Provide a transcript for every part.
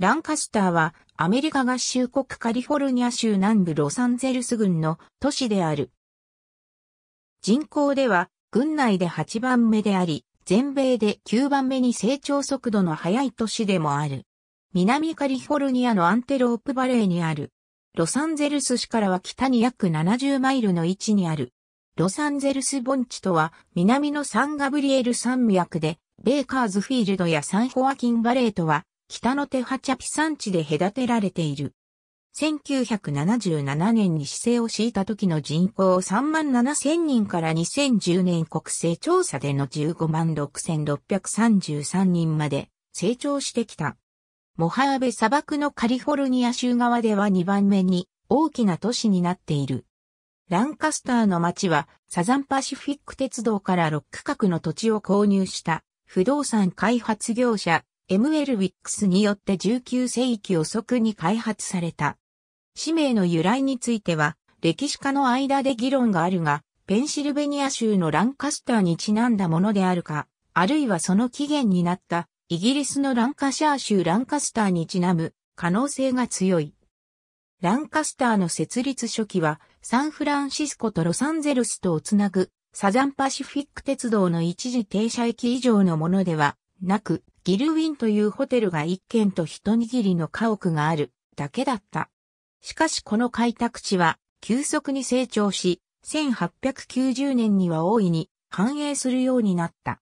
ランカスターはアメリカ合衆国カリフォルニア州南部ロサンゼルス郡の都市である。人口では郡内で8番目であり、全米で9番目に成長速度の速い都市でもある。南カリフォルニアのアンテロープバレーにある。ロサンゼルス市からは北に約70マイルの位置にある。ロサンゼルス盆地とは南のサンガブリエル山脈で、ベーカーズフィールドやサンホアキンバレーとは北のテハチャピ山地で隔てられている。1977年に市政を敷いた時の人口3万7千人から2010年国勢調査での15万6633人まで成長してきた。モハーベ砂漠のカリフォルニア州側では2番目に大きな都市になっている。ランカスターの町はサザンパシフィック鉄道から6区画の土地を購入した不動産開発業者 ML ウィックスによって19世紀遅くに開発された。氏名の由来については、歴史家の間で議論があるが、ペンシルベニア州のランカスターにちなんだものであるか、あるいはその起源になったイギリスのランカシャー州ランカスターにちなむ可能性が強い。ランカスターの設立初期はサンフランシスコとロサンゼルスとをつなぐサザンパシフィック鉄道の一時停車駅以上のものではなくギルウィンというホテルが一軒と一握りの家屋があるだけだった。しかしこの開拓地は急速に成長し、1890年には大いに繁栄するようになった。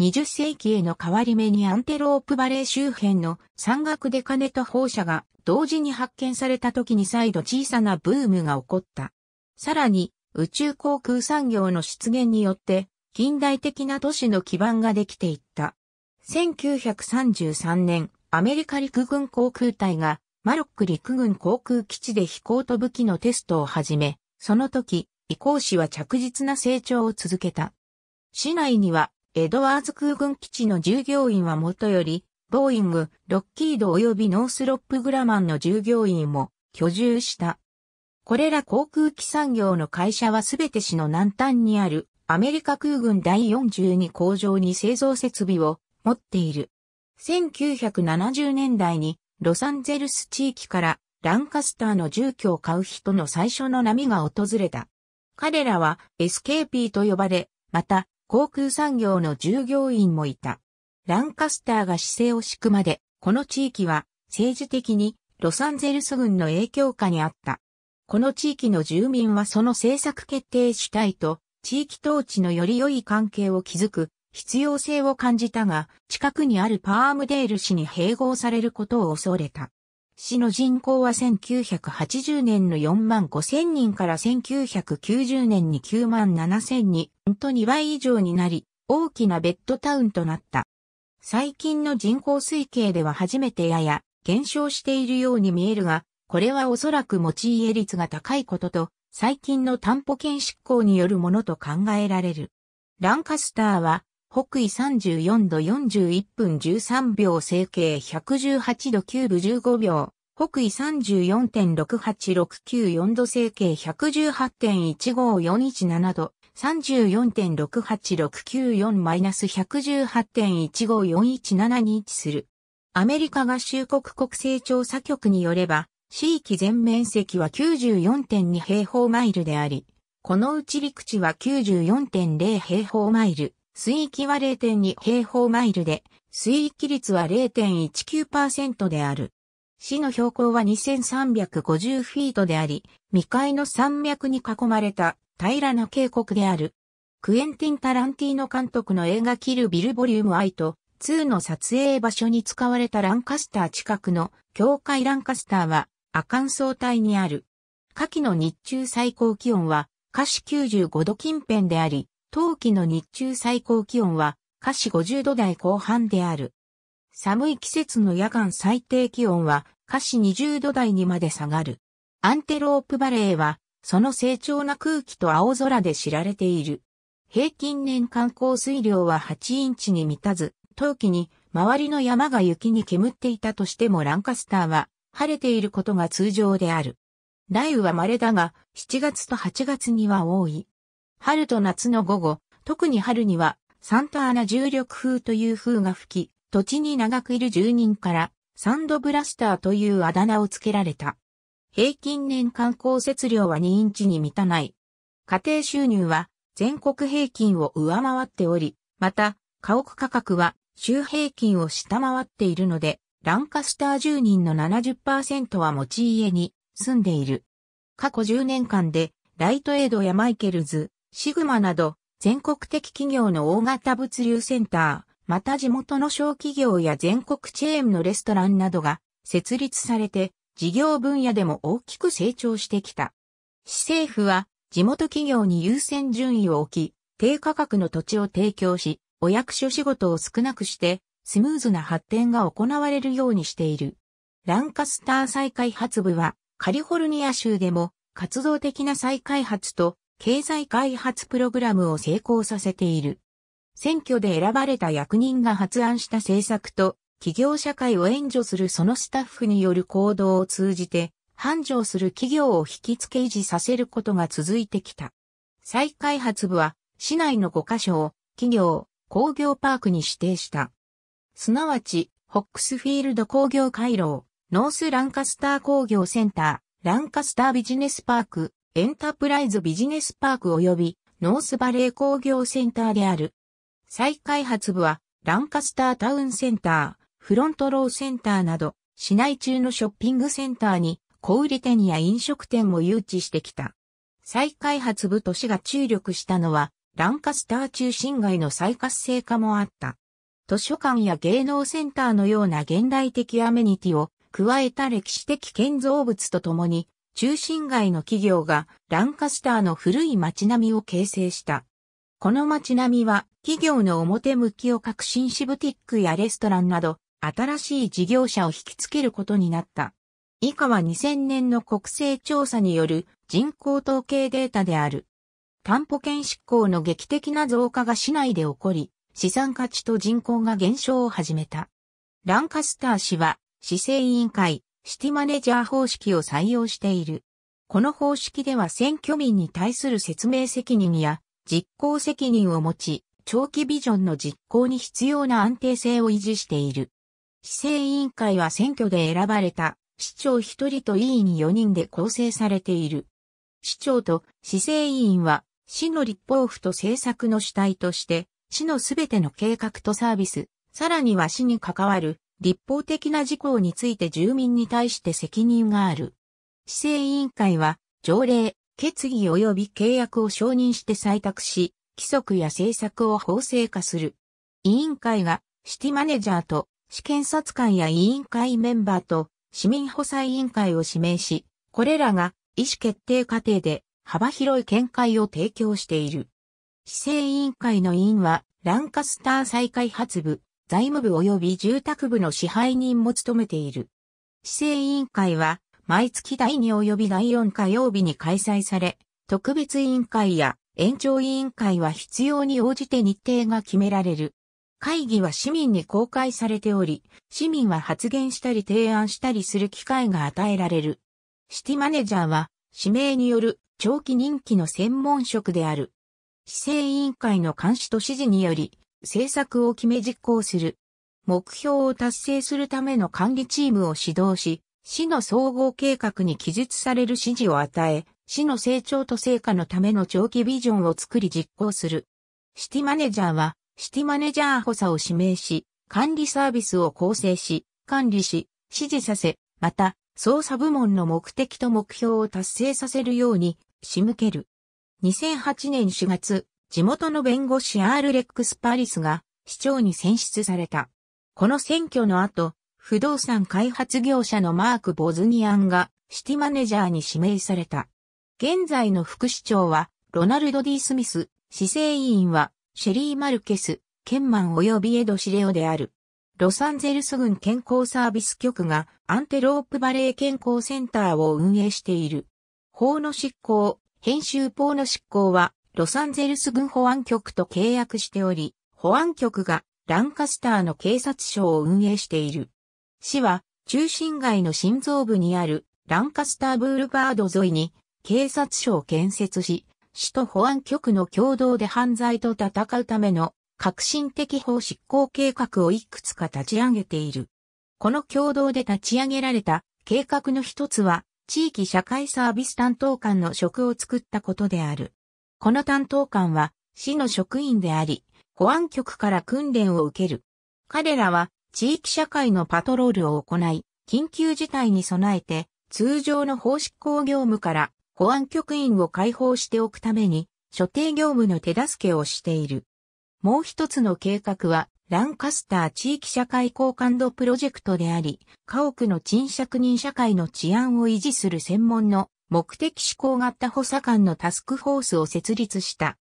20世紀への変わり目にアンテロープバレー周辺の山岳で金と放射が同時に発見された時に再度小さなブームが起こった。さらに宇宙航空産業の出現によって近代的な都市の基盤ができていった。1933年、アメリカ陸軍航空隊が、マロック陸軍航空基地で飛行と武器のテストを始め、その時、移行士は着実な成長を続けた。市内には、エドワーズ空軍基地の従業員はもとより、ボーイング、ロッキード及びノースロップグラマンの従業員も居住した。これら航空機産業の会社はすべて市の南端にあるアメリカ空軍第42工場に製造設備を持っている。1970年代にロサンゼルス地域からランカスターの住居を買う人の最初の波が訪れた。彼らは SKP と呼ばれ、また航空産業の従業員もいた。ランカスターが姿勢を敷くまで、この地域は政治的にロサンゼルス軍の影響下にあった。この地域の住民はその政策決定主体と地域統治のより良い関係を築く必要性を感じたが、近くにあるパームデール市に併合されることを恐れた。市の人口は1980年の4万5千人から1990年に9万7千人と2倍以上になり、大きなベッドタウンとなった。最近の人口推計では初めてやや減少しているように見えるが、これはおそらく持ち家率が高いことと、最近の担保権執行によるものと考えられる。ランカスターは北緯34度41分13秒整形118度9分15秒、北緯34.68694度整形118.15417度、34.68694-118.15417に位置する。アメリカ合衆国国勢調査局によれば、地域全面積は94.2平方マイルであり、このうち陸地は94.0平方マイル。水域は0.2平方マイルで、水域率は0.19%である。市の標高は2350フィートであり、未開の山脈に囲まれた平らな渓谷である。クエンティン・タランティーノ監督の映画キル・ビル・ボリュームイと2の撮影場所に使われたランカスター近くの境界ランカスターは赤ん層帯にある。夏季の日中最高気温は下市95度近辺であり、冬季の日中最高気温は、下肢50度台後半である。寒い季節の夜間最低気温は、下肢20度台にまで下がる。アンテロープバレーは、その成長な空気と青空で知られている。平均年間降水量は8インチに満たず、冬季に周りの山が雪に煙っていたとしてもランカスターは晴れていることが通常である。雷雨は稀だが、7月と8月には多い。春と夏の午後、特に春には、サンタアナ重力風という風が吹き、土地に長くいる住人から、サンドブラスターというあだ名を付けられた。平均年間降雪量は2インチに満たない。家庭収入は全国平均を上回っており、また、家屋価格は州平均を下回っているので、ランカスター住人の70%は持ち家に住んでいる。過去10年間で、ライトエイドやマイケルズ、シグマなど、全国的企業の大型物流センター、また地元の小企業や全国チェーンのレストランなどが設立されて、事業分野でも大きく成長してきた。市政府は地元企業に優先順位を置き、低価格の土地を提供し、お役所仕事を少なくして、スムーズな発展が行われるようにしている。ランカスター再開発部は、カリフォルニア州でも活動的な再開発と経済開発プログラムを成功させている。選挙で選ばれた役人が発案した政策と、企業社会を援助するそのスタッフによる行動を通じて、繁盛する企業を引き付け維持させることが続いてきた。再開発部は、市内の5カ所を、企業、工業パークに指定した。すなわち、ホックスフィールド工業回廊、ノースランカスター工業センター、ランカスタービジネスパーク、エンタープライズビジネスパーク及びノースバレー工業センターである。再開発部はランカスタータウンセンター、フロントローセンターなど市内中のショッピングセンターに小売店や飲食店を誘致してきた。再開発部都市が注力したのはランカスター中心街の再活性化もあった。図書館や芸能センターのような現代的アメニティを加えた歴史的建造物とともに中心街の企業がランカスターの古い街並みを形成した。この街並みは企業の表向きを革新しブティックやレストランなど新しい事業者を引きつけることになった。以下は2000年の国勢調査による人口統計データである。担保権執行の劇的な増加が市内で起こり、資産価値と人口が減少を始めた。ランカスター市は市政委員会、シティマネジャー方式を採用している。この方式では選挙民に対する説明責任や実行責任を持ち、長期ビジョンの実行に必要な安定性を維持している。市政委員会は選挙で選ばれた市長1人と委員4人で構成されている。市長と市政委員は市の立法府と政策の主体として市のすべての計画とサービス、さらには市に関わる立法的な事項について住民に対して責任がある。市政委員会は、条例、決議及び契約を承認して採択し、規則や政策を法制化する。委員会が、シティマネジャーと、市検察官や委員会メンバーと、市民補佐委員会を指名し、これらが、意思決定過程で、幅広い見解を提供している。市政委員会の委員は、ランカスター再開発部、財務部及び住宅部の支配人も務めている。市政委員会は、毎月第2及び第4火曜日に開催され、特別委員会や延長委員会は必要に応じて日程が決められる。会議は市民に公開されており、市民は発言したり提案したりする機会が与えられる。シティマネージャーは、指名による長期任期の専門職である。市政委員会の監視と指示により、政策を決め実行する。目標を達成するための管理チームを指導し、市の総合計画に記述される指示を与え、市の成長と成果のための長期ビジョンを作り実行する。シティマネージャーは、シティマネージャー補佐を指名し、管理サービスを構成し、管理し、指示させ、また、捜査部門の目的と目標を達成させるように仕向ける。2008年4月、地元の弁護士アール・レックス・パリスが市長に選出された。この選挙の後、不動産開発業者のマーク・ボズニアンがシティマネジャーに指名された。現在の副市長はロナルド・ディスミス、市政委員はシェリー・マルケス、ケンマン及びエド・シレオである。ロサンゼルス郡健康サービス局がアンテロープバレー健康センターを運営している。法の執行、編集法の執行はロサンゼルス軍保安局と契約しており、保安局がランカスターの警察署を運営している。市は中心街の心臓部にあるランカスターブールバード沿いに警察署を建設し、市と保安局の共同で犯罪と戦うための革新的法執行計画をいくつか立ち上げている。この共同で立ち上げられた計画の一つは地域社会サービス担当官の職を作ったことである。この担当官は市の職員であり、保安局から訓練を受ける。彼らは地域社会のパトロールを行い、緊急事態に備えて通常の法執行業務から保安局員を解放しておくために所定業務の手助けをしている。もう一つの計画はランカスター地域社会好感度プロジェクトであり、家屋の賃借人社会の治安を維持する専門の目的志向型補佐官のタスクフォースを設立した。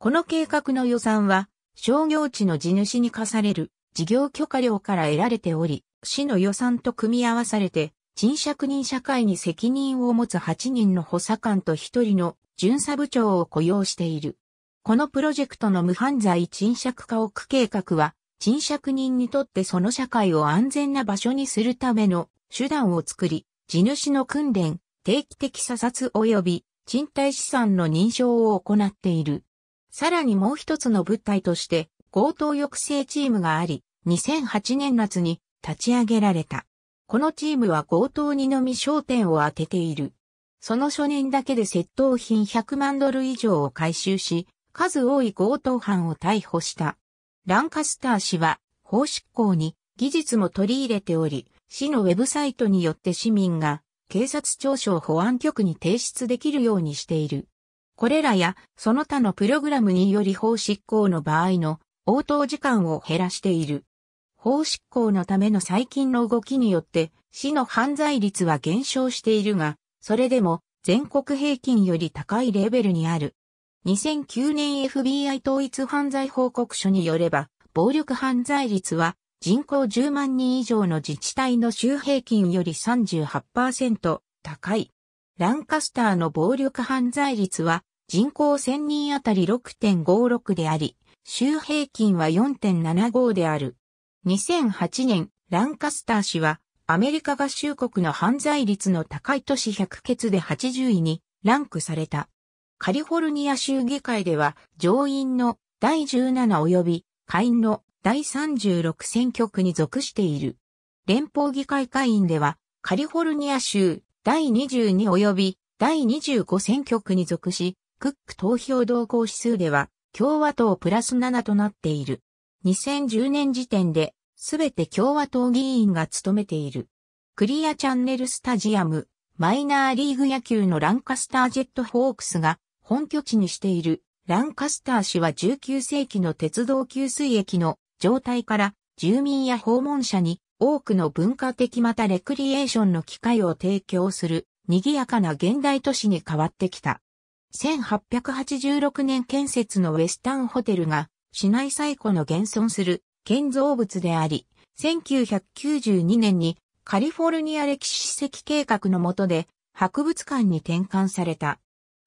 この計画の予算は、商業地の地主に課される事業許可料から得られており、市の予算と組み合わされて、賃借人社会に責任を持つ8人の補佐官と1人の巡査部長を雇用している。このプロジェクトの無犯罪賃借家屋計画は、賃借人にとってその社会を安全な場所にするための手段を作り、地主の訓練、定期的査察及び賃貸資産の認証を行っている。さらにもう一つの物体として強盗抑制チームがあり、2008年夏に立ち上げられた。このチームは強盗にのみ焦点を当てている。その初年だけで窃盗品100万ドル以上を回収し、数多い強盗犯を逮捕した。ランカスター氏は法執行に技術も取り入れており、市のウェブサイトによって市民が警察庁を保安局に提出できるようにしている。これらやその他のプログラムにより法執行の場合の応答時間を減らしている。法執行のための最近の動きによって市の犯罪率は減少しているが、それでも全国平均より高いレベルにある。2009年 FBI 統一犯罪報告書によれば、暴力犯罪率は人口10万人以上の自治体の州平均より38%高い。ランカスターの暴力犯罪率は人口1000人あたり6.56であり、州平均は4.75である。2008年、ランカスター市はアメリカ合衆国の犯罪率の高い都市100決で80位にランクされた。カリフォルニア州議会では上院の第17及び下院の第36選挙区に属している。連邦議会会員では、カリフォルニア州第22及び第25選挙区に属し、クック投票動向指数では、共和党プラス7となっている。2010年時点で、すべて共和党議員が務めている。クリアチャンネルスタジアム、マイナーリーグ野球のランカスタージェットホークスが本拠地にしているランカスター市は19世紀の鉄道給水駅の状態から住民や訪問者に多くの文化的またレクリエーションの機会を提供する賑やかな現代都市に変わってきた。1886年建設のウェスタンホテルが市内最古の現存する建造物であり、1992年にカリフォルニア歴史史跡計画の下で博物館に転換された。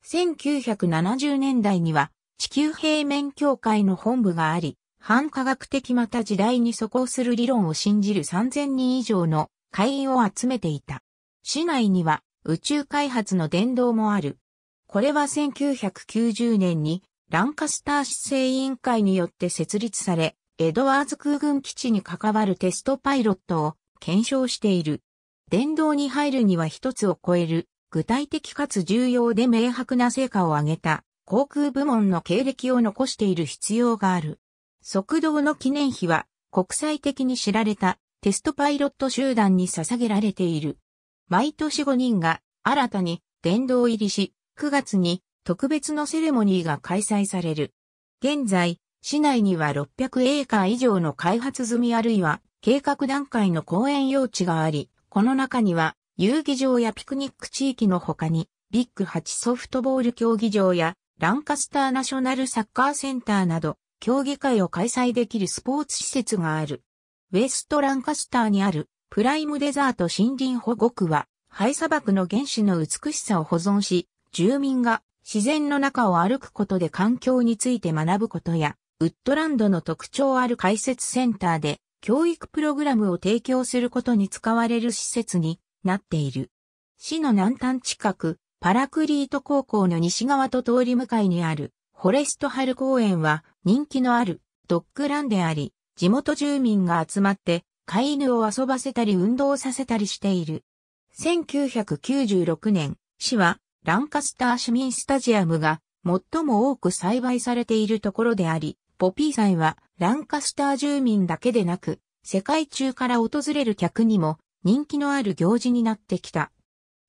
1970年代には地球平面協会の本部があり、反科学的また時代に疎行する理論を信じる3000人以上の会員を集めていた。市内には宇宙開発の殿堂もある。これは1990年にランカスター市政委員会によって設立され、エドワーズ空軍基地に関わるテストパイロットを検証している。殿堂に入るには一つを超える、具体的かつ重要で明白な成果を上げた、航空部門の経歴を残している必要がある。速道の記念碑は国際的に知られたテストパイロット集団に捧げられている。毎年5人が新たに殿堂入りし、9月に特別のセレモニーが開催される。現在、市内には600エーカー以上の開発済みあるいは計画段階の公園用地があり、この中には遊技場やピクニック地域の他にビッグ8ソフトボール競技場やランカスターナショナルサッカーセンターなど競技会を開催できるスポーツ施設がある。ウェストランカスターにあるプライムデザート森林保護区は、廃砂漠の原始の美しさを保存し、住民が自然の中を歩くことで環境について学ぶことや、ウッドランドの特徴ある解説センターで教育プログラムを提供することに使われる施設になっている。市の南端近く、パラクリート高校の西側と通り向かいにあるフォレストハル公園は人気のあるドッグランであり、地元住民が集まって飼い犬を遊ばせたり運動させたりしている。1996年、市はランカスター市民スタジアムが最も多く栽培されているところであり、ポピー祭はランカスター住民だけでなく、世界中から訪れる客にも人気のある行事になってきた。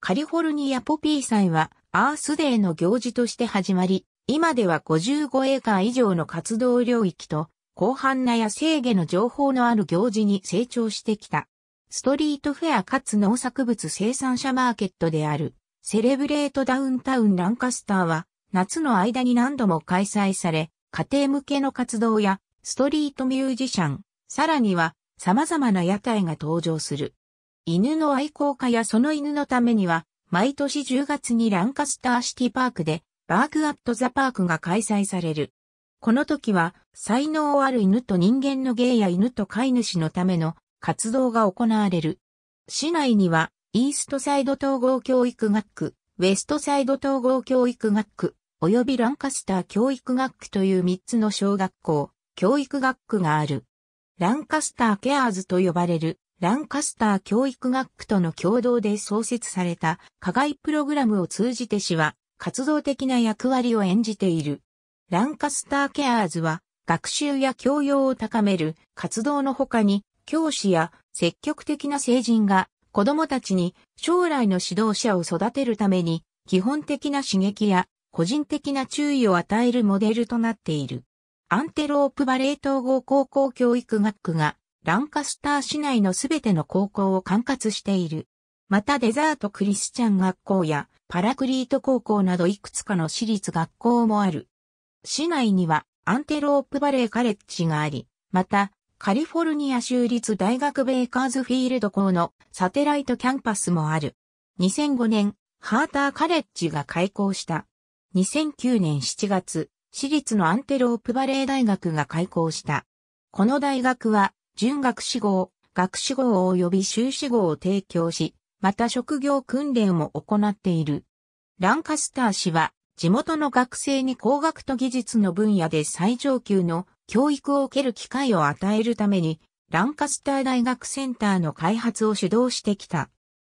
カリフォルニアポピー祭はアースデーの行事として始まり、今では55エーカー以上の活動領域と、広範なや制御の情報のある行事に成長してきた。ストリートフェアかつ農作物生産者マーケットである、セレブレートダウンタウンランカスターは、夏の間に何度も開催され、家庭向けの活動や、ストリートミュージシャン、さらには、様々な屋台が登場する。犬の愛好家やその犬のためには、毎年10月にランカスターシティパークでバークアットザパークが開催される。この時は、才能ある犬と人間の芸や犬と飼い主のための活動が行われる。市内には、イーストサイド統合教育学区、ウェストサイド統合教育学区、及びランカスター教育学区という3つの小学校、教育学区がある。ランカスターケアーズと呼ばれる、ランカスター教育学区との共同で創設された課外プログラムを通じて市は、活動的な役割を演じている。ランカスターケアーズは学習や教養を高める活動の他に教師や積極的な成人が子供たちに将来の指導者を育てるために基本的な刺激や個人的な注意を与えるモデルとなっている。アンテロープバレー統合高校教育学区がランカスター市内のすべての高校を管轄している。またデザートクリスチャン学校やパラクリート高校などいくつかの私立学校もある。市内にはアンテロープバレーカレッジがあり、また、カリフォルニア州立大学ベイカーズフィールド校のサテライトキャンパスもある。2005年、ハーターカレッジが開校した。2009年7月、私立のアンテロープバレー大学が開校した。この大学は、準学士号、学士号及び修士号を提供し、また職業訓練も行っている。ランカスター氏は地元の学生に工学と技術の分野で最上級の教育を受ける機会を与えるために、ランカスター大学センターの開発を主導してきた。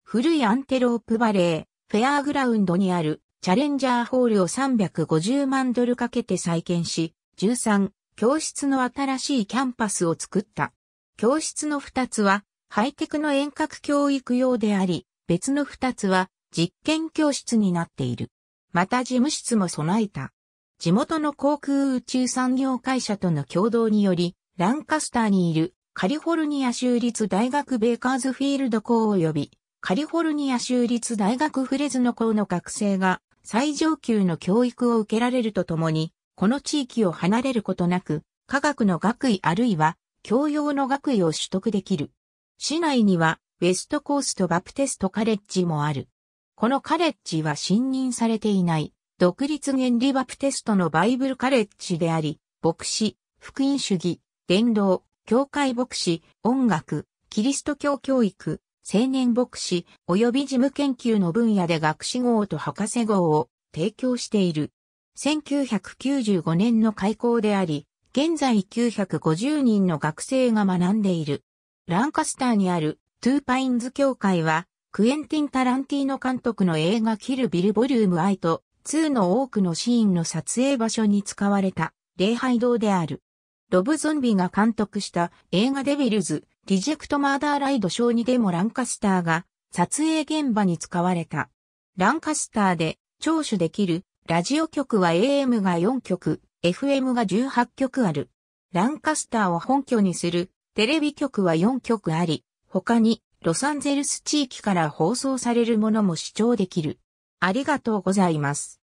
古いアンテロープバレー、フェアグラウンドにあるチャレンジャーホールを350万ドルかけて再建し、13、教室の新しいキャンパスを作った。教室の2つはハイテクの遠隔教育用であり、別の2つは実験教室になっている。また事務室も備えた。地元の航空宇宙産業会社との共同により、ランカスターにいるカリフォルニア州立大学ベーカーズフィールド校及び、カリフォルニア州立大学フレズノ校の学生が最上級の教育を受けられるとともに、この地域を離れることなく、科学の学位あるいは教養の学位を取得できる。市内には、ウェストコーストバプテストカレッジもある。このカレッジは信任されていない、独立原理バプテストのバイブルカレッジであり、牧師、福音主義、伝道、教会牧師、音楽、キリスト教教育、青年牧師、及び事務研究の分野で学士号と博士号を提供している。1995年の開校であり、現在950人の学生が学んでいる。ランカスターにあるトゥーパインズ協会は、クエンティン・タランティーノ監督の映画キルビルボリュームアイと2の多くのシーンの撮影場所に使われた礼拝堂である。ロブ・ゾンビが監督した映画デビルズ、リジェクト・マーダー・ライド賞にでもランカスターが撮影現場に使われた。ランカスターで聴取できるラジオ局は AM が4局、FM が18局ある。ランカスターを本拠にするテレビ局は4局あり、他にロサンゼルス地域から放送されるものも視聴できる。ありがとうございます。